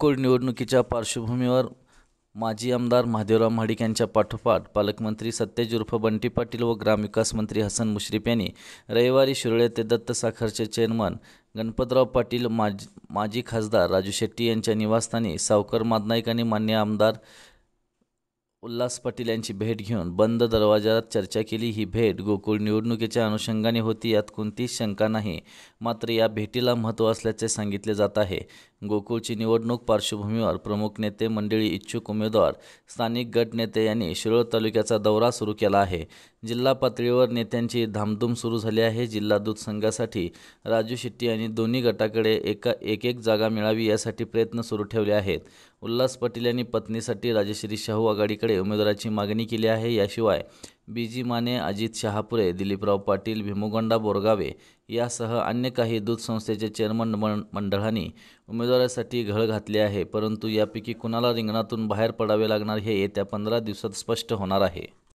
गोकुळ निवडणुकीच्या पार्श्वभूमीवर माजी आमदार महादेवराव महाडिक यांच्या पाठोपाठ पालकमंत्री सत्यजुर्फ उर्फ बंटी पाटील व ग्रामविकास मंत्री हसन मुश्रीफ यांनी रविवारी शिरोळे ते दत्त साखरचे चेअरमन गणपतराव पाटील माज माजी खासदार राजू शेट्टी यांच्या निवासस्थानी सावकर मादनाईक आणि मान्य आमदार उल्हास पाटील यांची भेट घेऊन बंद दरवाजात चर्चा केली ही भेट गोकुळ निवडणुकीच्या अनुषंगाने होती यात कोणतीच शंका नाही मात्र या भेटीला महत्त्व असल्याचे सांगितले जात आहे गोकुळची निवडणूक पार्श्वभूमीवर प्रमुख नेते मंडळी इच्छुक उमेदवार स्थानिक गट नेते यांनी शिरोळ तालुक्याचा दौरा सुरू केला आहे जिल्हा पातळीवर नेत्यांची धामधूम सुरू झाली आहे जिल्हा दूध संघासाठी राजू शेट्टी यांनी दोन्ही गटाकडे एका एक एक जागा मिळावी यासाठी प्रयत्न सुरू ठेवले आहेत उल्हास पाटील यांनी पत्नीसाठी राजश्री शाहू आघाडीकडे उमेदवाराची मागणी केली आहे याशिवाय बीजी माने अजित शहापुरे दिलीपराव पाटील भीमोगंडा बोरगावे यासह अन्य काही दूध संस्थेचे चेअरमन मंडळांनी उमेदवारासाठी घळ घातले आहे परंतु यापैकी कुणाला रिंगणातून बाहेर पडावे लागणार हे येत्या पंधरा दिवसात स्पष्ट होणार आहे